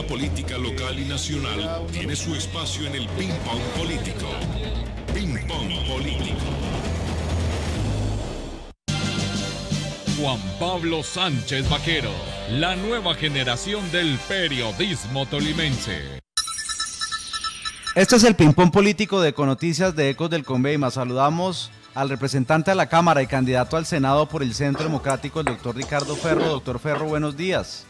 la política local y nacional tiene su espacio en el ping pong político. Ping pong político. Juan Pablo Sánchez Vaquero, la nueva generación del periodismo tolimense. Este es el ping pong político de Econoticias de Ecos del Conveima. Saludamos al representante a la Cámara y candidato al Senado por el Centro Democrático, el doctor Ricardo Ferro. Doctor Ferro, buenos días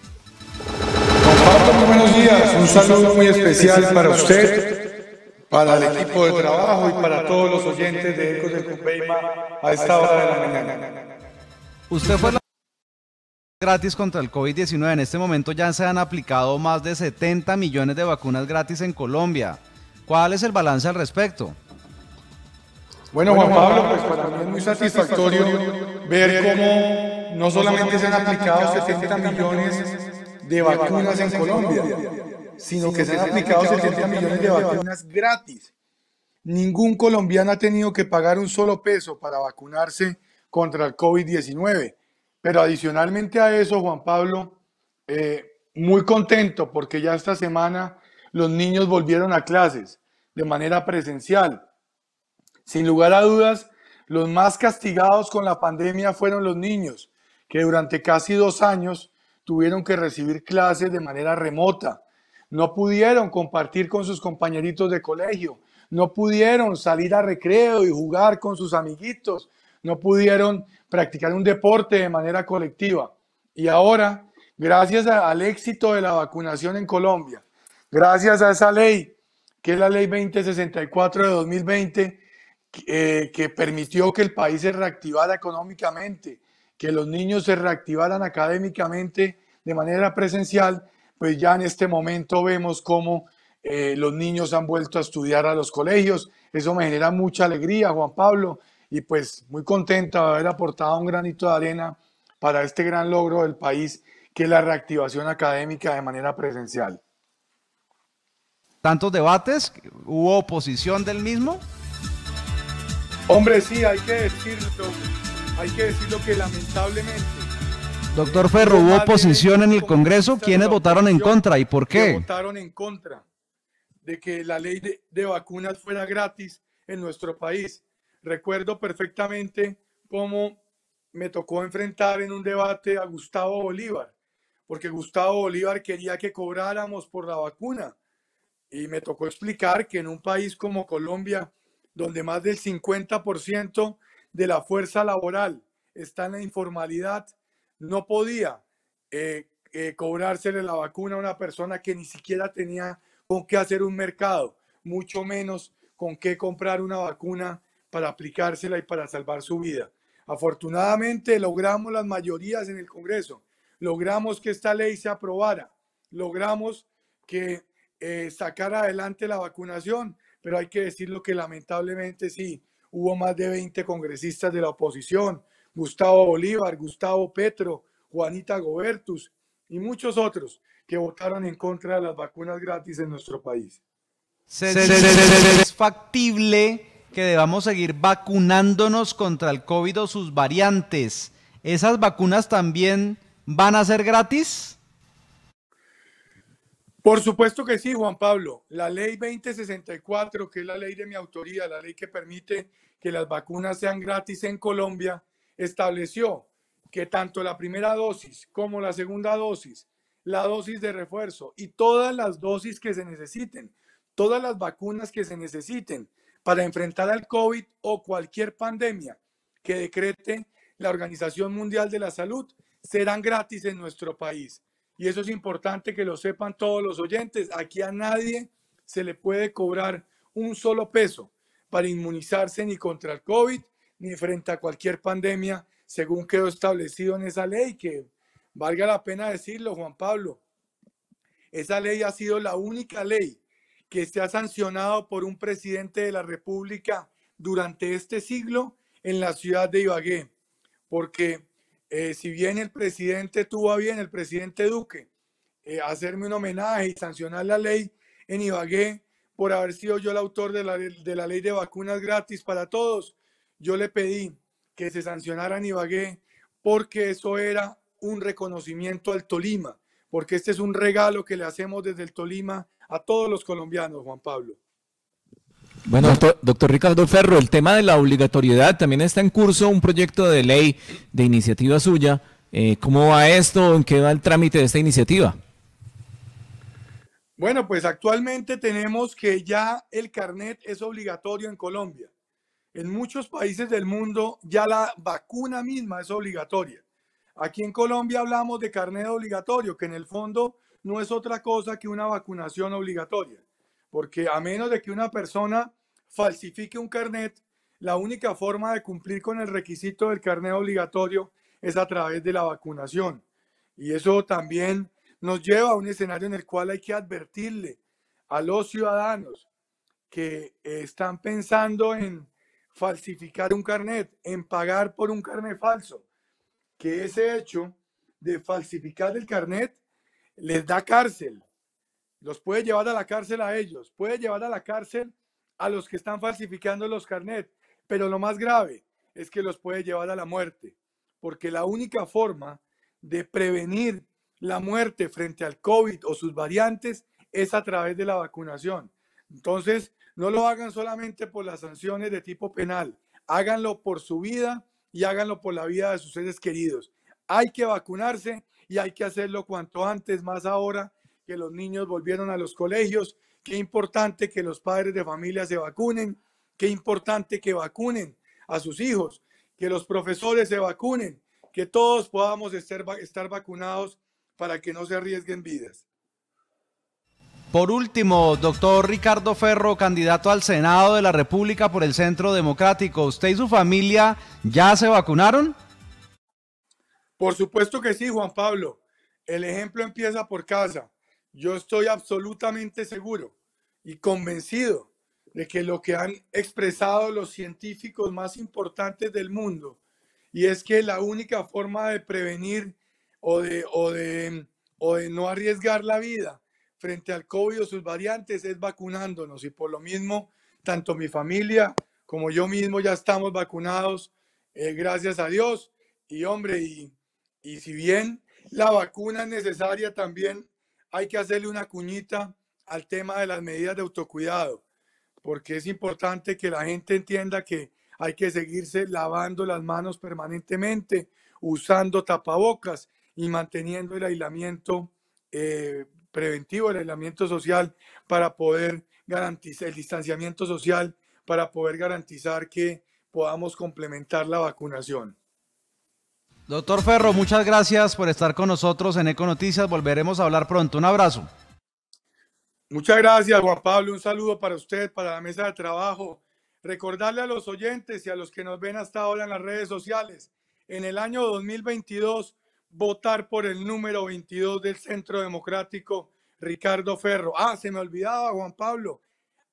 buenos días, un saludo muy especial para usted, para el equipo de trabajo y para todos los oyentes de Ecos del Cupeima a esta hora de la mañana. Usted fue la gratis contra el COVID-19. En este momento ya se han aplicado más de 70 millones de vacunas gratis en Colombia. ¿Cuál es el balance al respecto? Bueno, Juan Pablo, pues para mí es muy satisfactorio ver cómo no solamente se han aplicado 70 millones de vacunas en Colombia, sino que se han aplicado 70 millones de vacunas gratis. Ningún colombiano ha tenido que pagar un solo peso para vacunarse contra el COVID-19. Pero adicionalmente a eso, Juan Pablo, eh, muy contento porque ya esta semana los niños volvieron a clases de manera presencial. Sin lugar a dudas, los más castigados con la pandemia fueron los niños, que durante casi dos años tuvieron que recibir clases de manera remota, no pudieron compartir con sus compañeritos de colegio, no pudieron salir a recreo y jugar con sus amiguitos, no pudieron practicar un deporte de manera colectiva. Y ahora, gracias al éxito de la vacunación en Colombia, gracias a esa ley, que es la ley 2064 de 2020, eh, que permitió que el país se reactivara económicamente, que los niños se reactivaran académicamente de manera presencial, pues ya en este momento vemos cómo eh, los niños han vuelto a estudiar a los colegios. Eso me genera mucha alegría, Juan Pablo, y pues muy contenta de haber aportado un granito de arena para este gran logro del país, que es la reactivación académica de manera presencial. ¿Tantos debates? ¿Hubo oposición del mismo? Hombre, sí, hay que decirlo hay que decirlo que lamentablemente. Doctor Ferro, ¿hubo oposición en el Congreso? ¿Quiénes votaron en contra y por qué? Votaron en contra de que la ley de, vacunas fuera gratis en nuestro país. Recuerdo perfectamente cómo me tocó enfrentar en un debate a Gustavo Bolívar, porque Gustavo Bolívar quería que cobráramos por la vacuna. Y me tocó explicar que en un país como Colombia, donde más del 50% de la fuerza laboral está en la informalidad, no podía eh, eh, cobrársele la vacuna a una persona que ni siquiera tenía con qué hacer un mercado, mucho menos con qué comprar una vacuna para aplicársela y para salvar su vida. Afortunadamente logramos las mayorías en el Congreso, logramos que esta ley se aprobara, logramos que eh, sacara adelante la vacunación, pero hay que decirlo que lamentablemente sí, hubo más de 20 congresistas de la oposición, Gustavo Bolívar, Gustavo Petro, Juanita Gobertus y muchos otros que votaron en contra de las vacunas gratis en nuestro país. ¿Es factible que debamos seguir vacunándonos contra el COVID o sus variantes? ¿Esas vacunas también van a ser gratis? Por supuesto que sí, Juan Pablo. La ley 2064, que es la ley de mi autoría, la ley que permite que las vacunas sean gratis en Colombia, estableció que tanto la primera dosis como la segunda dosis, la dosis de refuerzo y todas las dosis que se necesiten, todas las vacunas que se necesiten para enfrentar al COVID o cualquier pandemia que decrete la Organización Mundial de la Salud serán gratis en nuestro país y eso es importante que lo sepan todos los oyentes, aquí a nadie se le puede cobrar un solo peso para inmunizarse ni contra el COVID ni frente a cualquier pandemia, según quedó establecido en esa ley, que valga la pena decirlo, Juan Pablo, esa ley ha sido la única ley que se ha sancionado por un presidente de la República durante este siglo en la ciudad de Ibagué, porque eh, si bien el presidente tuvo a bien, el presidente Duque, eh, hacerme un homenaje y sancionar la ley en Ibagué por haber sido yo el autor de la, de la ley de vacunas gratis para todos, yo le pedí que se sancionara en Ibagué porque eso era un reconocimiento al Tolima, porque este es un regalo que le hacemos desde el Tolima a todos los colombianos, Juan Pablo. Bueno, doctor, Ricardo Ferro, el tema de la obligatoriedad también está en curso un proyecto de ley de iniciativa suya. Eh, ¿Cómo va esto? ¿En qué va el trámite de esta iniciativa? Bueno, pues actualmente tenemos que ya el carnet es obligatorio en Colombia. En muchos países del mundo ya la vacuna misma es obligatoria. Aquí en Colombia hablamos de carnet obligatorio, que en el fondo no es otra cosa que una vacunación obligatoria porque a menos de que una persona falsifique un carnet, la única forma de cumplir con el requisito del carnet obligatorio es a través de la vacunación. Y eso también nos lleva a un escenario en el cual hay que advertirle a los ciudadanos que están pensando en falsificar un carnet, en pagar por un carnet falso, que ese hecho de falsificar el carnet les da cárcel, los puede llevar a la cárcel a ellos, puede llevar a la cárcel a los que están falsificando los carnet, pero lo más grave es que los puede llevar a la muerte, porque la única forma de prevenir la muerte frente al COVID o sus variantes es a través de la vacunación. Entonces, no lo hagan solamente por las sanciones de tipo penal, háganlo por su vida y háganlo por la vida de sus seres queridos. Hay que vacunarse y hay que hacerlo cuanto antes, más ahora que los niños volvieron a los colegios, qué importante que los padres de familia se vacunen, qué importante que vacunen a sus hijos, que los profesores se vacunen, que todos podamos estar, estar vacunados para que no se arriesguen vidas. Por último, doctor Ricardo Ferro, candidato al Senado de la República por el Centro Democrático, ¿usted y su familia ya se vacunaron? Por supuesto que sí, Juan Pablo. El ejemplo empieza por casa. Yo estoy absolutamente seguro y convencido de que lo que han expresado los científicos más importantes del mundo, y es que la única forma de prevenir o de, o de, o de no arriesgar la vida frente al COVID o sus variantes es vacunándonos. Y por lo mismo, tanto mi familia como yo mismo ya estamos vacunados, eh, gracias a Dios. Y hombre, y, y si bien la vacuna es necesaria también hay que hacerle una cuñita al tema de las medidas de autocuidado, porque es importante que la gente entienda que hay que seguirse lavando las manos permanentemente, usando tapabocas y manteniendo el aislamiento eh, preventivo, el aislamiento social, para poder garantizar el distanciamiento social, para poder garantizar que podamos complementar la vacunación. Doctor Ferro, muchas gracias por estar con nosotros en Econoticias. Volveremos a hablar pronto. Un abrazo. Muchas gracias, Juan Pablo. Un saludo para usted, para la mesa de trabajo. Recordarle a los oyentes y a los que nos ven hasta ahora en las redes sociales, en el año 2022, votar por el número 22 del Centro Democrático, Ricardo Ferro. Ah, se me olvidaba, Juan Pablo.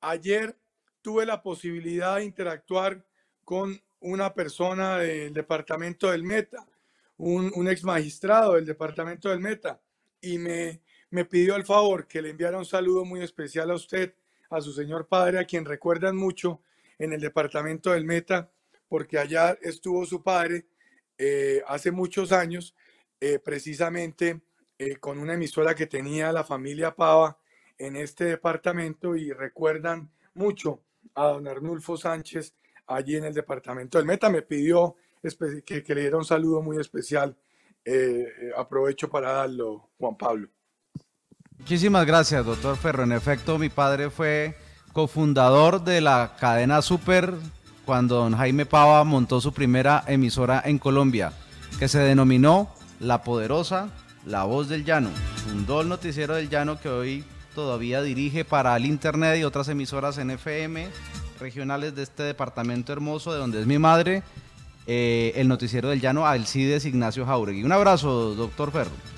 Ayer tuve la posibilidad de interactuar con una persona del departamento del Meta, un, ex magistrado del departamento del Meta y me, pidió el favor que le enviara un saludo muy especial a usted, a su señor padre, a quien recuerdan mucho en el departamento del Meta, porque allá estuvo su padre eh, hace muchos años, eh, precisamente eh, con una emisora que tenía la familia Pava en este departamento y recuerdan mucho a don Arnulfo Sánchez allí en el departamento del Meta. Me pidió que, le diera un saludo muy especial. Eh, eh, aprovecho para darlo, Juan Pablo. Muchísimas gracias, doctor Ferro. En efecto, mi padre fue cofundador de la cadena Super cuando don Jaime Pava montó su primera emisora en Colombia, que se denominó La Poderosa, La Voz del Llano. Fundó el noticiero del Llano que hoy todavía dirige para el Internet y otras emisoras en FM regionales de este departamento hermoso de donde es mi madre eh, el noticiero del llano Alcides Ignacio Jauregui. Un abrazo, doctor Ferro.